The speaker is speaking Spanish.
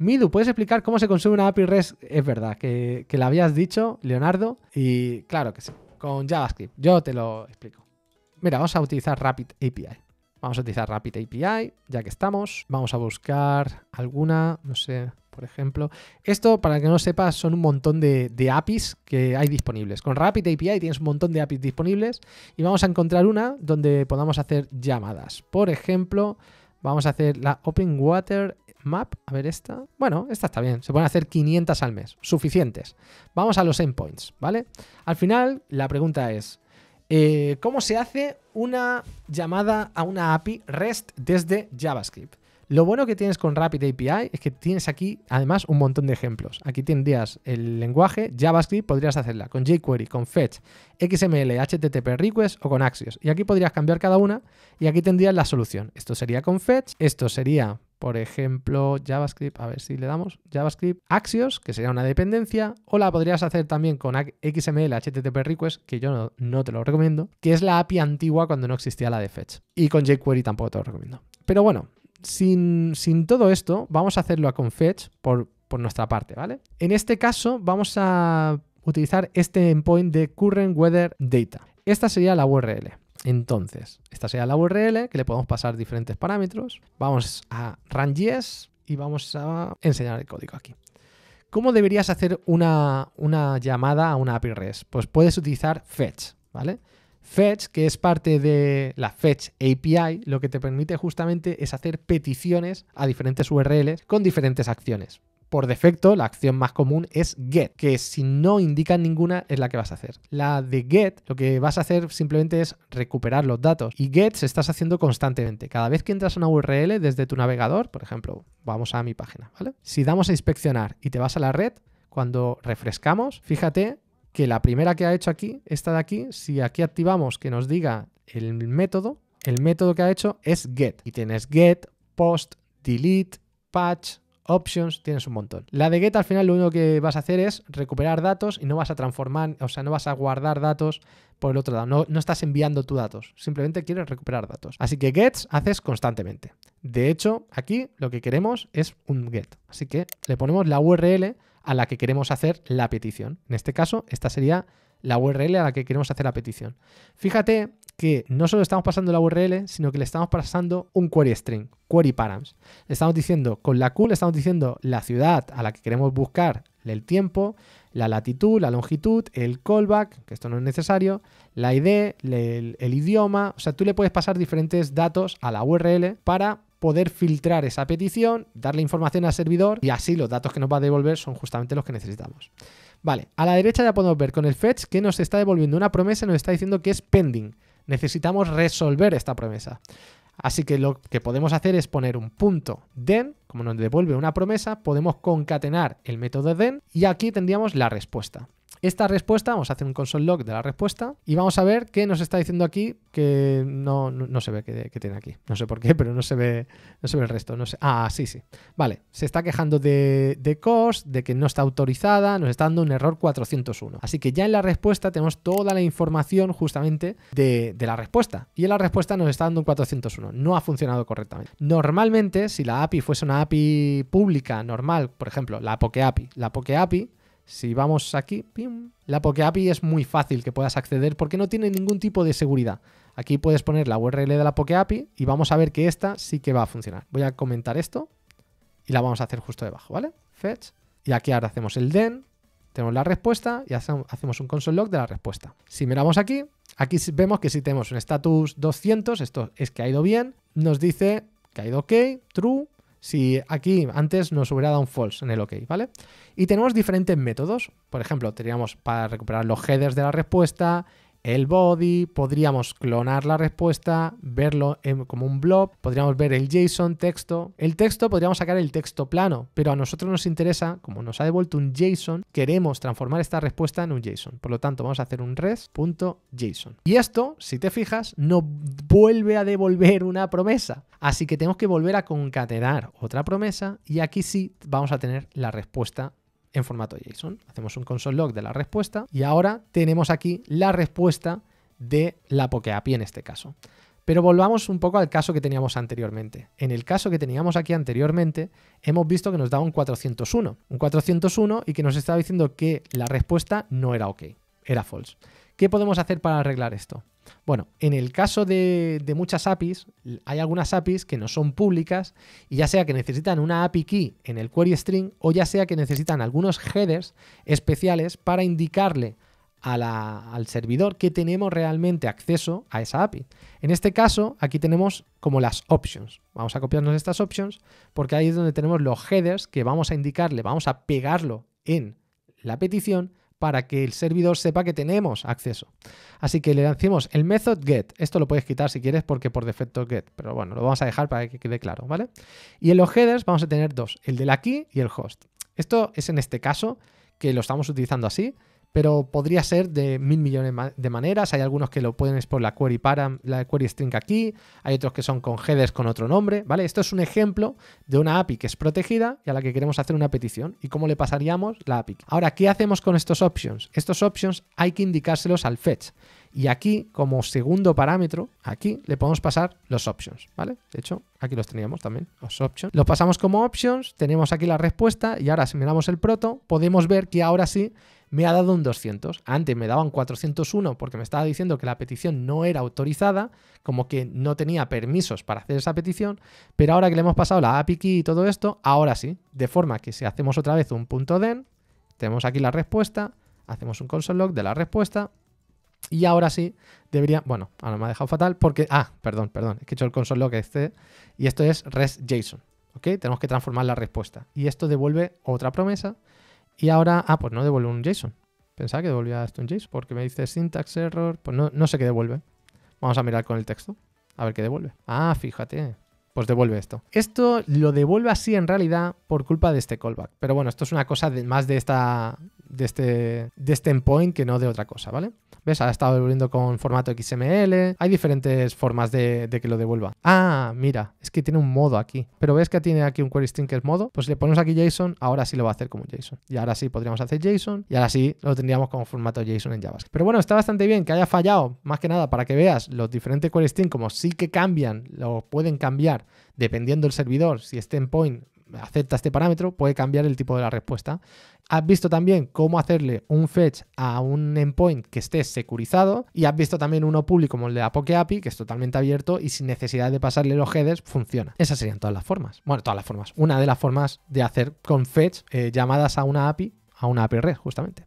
Midu, ¿puedes explicar cómo se consume una API REST? Es verdad, que, la habías dicho, Leonardo, y claro que sí, con JavaScript. Yo te lo explico. Mira, vamos a utilizar Rapid API. Vamos a utilizar Rapid API, ya que estamos. Vamos a buscar alguna, no sé, por ejemplo. Esto, para que no sepas, son un montón de, APIs que hay disponibles. Con Rapid API tienes un montón de APIs disponibles y vamos a encontrar una donde podamos hacer llamadas. Por ejemplo, vamos a hacer la Open Water Map, a ver esta. Bueno, esta está bien, se pueden hacer 500 al mes, suficientes. Vamos a los endpoints, ¿vale? Al final, la pregunta es, eh, ¿cómo se hace una llamada a una API REST desde JavaScript? Lo bueno que tienes con Rapid API es que tienes aquí además un montón de ejemplos. Aquí tendrías el lenguaje JavaScript, podrías hacerla con jQuery, con Fetch, XML, HTTP Request o con Axios. Y aquí podrías cambiar cada una y aquí tendrías la solución. Esto sería con Fetch, esto sería por ejemplo, JavaScript, a ver si le damos, JavaScript Axios, que sería una dependencia, o la podrías hacer también con XML HTTP Request, que yo no, te lo recomiendo, que es la API antigua cuando no existía la de Fetch. Y con jQuery tampoco te lo recomiendo. Pero bueno, sin, sin todo esto, vamos a hacerlo con Fetch por, por nuestra parte, ¿vale? En este caso, vamos a utilizar este endpoint de Current Weather Data. Esta sería la URL. Entonces, esta sería la URL que le podemos pasar diferentes parámetros. Vamos a Ranges y vamos a enseñar el código aquí. ¿Cómo deberías hacer una, una llamada a una API REST? Pues puedes utilizar fetch, ¿vale? Fetch, que es parte de la Fetch API, lo que te permite justamente es hacer peticiones a diferentes URLs con diferentes acciones. Por defecto, la acción más común es get, que si no indican ninguna es la que vas a hacer. La de get, lo que vas a hacer simplemente es recuperar los datos. Y get se estás haciendo constantemente. Cada vez que entras a una URL desde tu navegador, por ejemplo, vamos a mi página, ¿vale? Si damos a inspeccionar y te vas a la red, cuando refrescamos, fíjate que la primera que ha hecho aquí, esta de aquí, si aquí activamos que nos diga el método, el método que ha hecho es get. Y tienes get, post, delete, patch, options, tienes un montón. La de get al final lo único que vas a hacer es recuperar datos y no vas a transformar, o sea, no vas a guardar datos por el otro lado, no, no estás enviando tus datos, simplemente quieres recuperar datos. Así que gets haces constantemente. De hecho, aquí lo que queremos es un get, así que le ponemos la URL a la que queremos hacer la petición. En este caso, esta sería la URL a la que queremos hacer la petición. Fíjate que no solo estamos pasando la URL, sino que le estamos pasando un query string, query params. Le estamos diciendo, con la Q le estamos diciendo la ciudad a la que queremos buscar el tiempo, la latitud, la longitud, el callback, que esto no es necesario, la ID, el, el, idioma, o sea, tú le puedes pasar diferentes datos a la URL para poder filtrar esa petición, darle información al servidor y así los datos que nos va a devolver son justamente los que necesitamos. Vale, a la derecha ya podemos ver con el fetch que nos está devolviendo una promesa y nos está diciendo que es pending. Necesitamos resolver esta promesa. Así que lo que podemos hacer es poner un punto den, como nos devuelve una promesa, podemos concatenar el método den y aquí tendríamos la respuesta. Esta respuesta, vamos a hacer un console log de la respuesta y vamos a ver qué nos está diciendo aquí que no, no, se ve que, tiene aquí. No sé por qué, pero no se ve, no se ve el resto. No sé. Ah, sí, sí. Vale, se está quejando de, de cost, de que no está autorizada, nos está dando un error 401. Así que ya en la respuesta tenemos toda la información justamente de, de la respuesta. Y en la respuesta nos está dando un 401. No ha funcionado correctamente. Normalmente, si la API fuese una API pública normal, por ejemplo, la Poke API, la Poke API si vamos aquí, la PokeAPI es muy fácil que puedas acceder porque no tiene ningún tipo de seguridad. Aquí puedes poner la URL de la PokeAPI y vamos a ver que esta sí que va a funcionar. Voy a comentar esto y la vamos a hacer justo debajo, ¿vale? Fetch. Y aquí ahora hacemos el den, tenemos la respuesta y hacemos un console log de la respuesta. Si miramos aquí, aquí vemos que si tenemos un status 200, esto es que ha ido bien, nos dice que ha ido ok, true, si aquí antes nos hubiera dado un false en el OK, ¿vale? Y tenemos diferentes métodos. Por ejemplo, teníamos para recuperar los headers de la respuesta, el body, podríamos clonar la respuesta, verlo como un blob, podríamos ver el JSON texto. El texto podríamos sacar el texto plano, pero a nosotros nos interesa, como nos ha devuelto un JSON, queremos transformar esta respuesta en un JSON. Por lo tanto, vamos a hacer un res.json. Y esto, si te fijas, no vuelve a devolver una promesa. Así que tenemos que volver a concatenar otra promesa y aquí sí vamos a tener la respuesta en formato JSON. Hacemos un console log de la respuesta y ahora tenemos aquí la respuesta de la PokeAPI en este caso. Pero volvamos un poco al caso que teníamos anteriormente. En el caso que teníamos aquí anteriormente, hemos visto que nos da un 401, un 401 y que nos estaba diciendo que la respuesta no era OK, era false. ¿Qué podemos hacer para arreglar esto? Bueno, en el caso de, muchas APIs, hay algunas APIs que no son públicas y ya sea que necesitan una API key en el query string o ya sea que necesitan algunos headers especiales para indicarle al servidor que tenemos realmente acceso a esa API. En este caso, aquí tenemos como las options. Vamos a copiarnos estas options porque ahí es donde tenemos los headers que vamos a indicarle, vamos a pegarlo en la petición para que el servidor sepa que tenemos acceso. Así que le decimos el method get. Esto lo puedes quitar si quieres porque por defecto get, pero bueno, lo vamos a dejar para que quede claro, ¿vale? Y en los headers vamos a tener dos, el de la key y el host. Esto es en este caso que lo estamos utilizando así, pero podría ser de mil millones de maneras. Hay algunos que lo pueden la query la query string aquí, hay otros que son con headers con otro nombre, ¿vale? Esto es un ejemplo de una API que es protegida y a la que queremos hacer una petición y cómo le pasaríamos la API. Ahora, ¿qué hacemos con estos options? Estos options hay que indicárselos al fetch. Y aquí, como segundo parámetro, aquí le podemos pasar los options, ¿vale? De hecho, aquí los teníamos también, los options. Los pasamos como options, tenemos aquí la respuesta y ahora si miramos el proto, podemos ver que ahora sí me ha dado un 200. Antes me daban 401 porque me estaba diciendo que la petición no era autorizada, como que no tenía permisos para hacer esa petición, pero ahora que le hemos pasado la API key y todo esto, ahora sí, de forma que si hacemos otra vez un punto den, tenemos aquí la respuesta, hacemos un console log de la respuesta y ahora sí, debería... Bueno, ahora me ha dejado fatal porque... Ah, perdón, perdón. Es que he hecho el console log este. Y esto es res JSON. ¿Ok? Tenemos que transformar la respuesta. Y esto devuelve otra promesa y ahora, ah, pues no devuelve un JSON. Pensaba que devolvía esto un JSON porque me dice syntax error, pues no, no sé qué devuelve. Vamos a mirar con el texto, a ver qué devuelve. Ah, fíjate, pues devuelve esto. Esto lo devuelve así en realidad por culpa de este callback. Pero bueno, esto es una cosa más de esta de este de este endpoint que no de otra cosa, ¿vale? ¿Ves? Ha estado devolviendo con formato XML. Hay diferentes formas de, que lo devuelva. Ah, mira, es que tiene un modo aquí. Pero ves que tiene aquí un query string que es modo. Pues si le ponemos aquí JSON, ahora sí lo va a hacer como JSON. Y ahora sí podríamos hacer JSON. Y ahora sí lo tendríamos como formato JSON en JavaScript. Pero bueno, está bastante bien que haya fallado, más que nada, para que veas los diferentes query string como sí que cambian, lo pueden cambiar dependiendo del servidor, si esté en point acepta este parámetro, puede cambiar el tipo de la respuesta. Has visto también cómo hacerle un fetch a un endpoint que esté securizado y has visto también uno público como el de poke API, que es totalmente abierto y sin necesidad de pasarle los headers, funciona. Esas serían todas las formas. Bueno, todas las formas. Una de las formas de hacer con fetch eh, llamadas a una API, a una API REST justamente.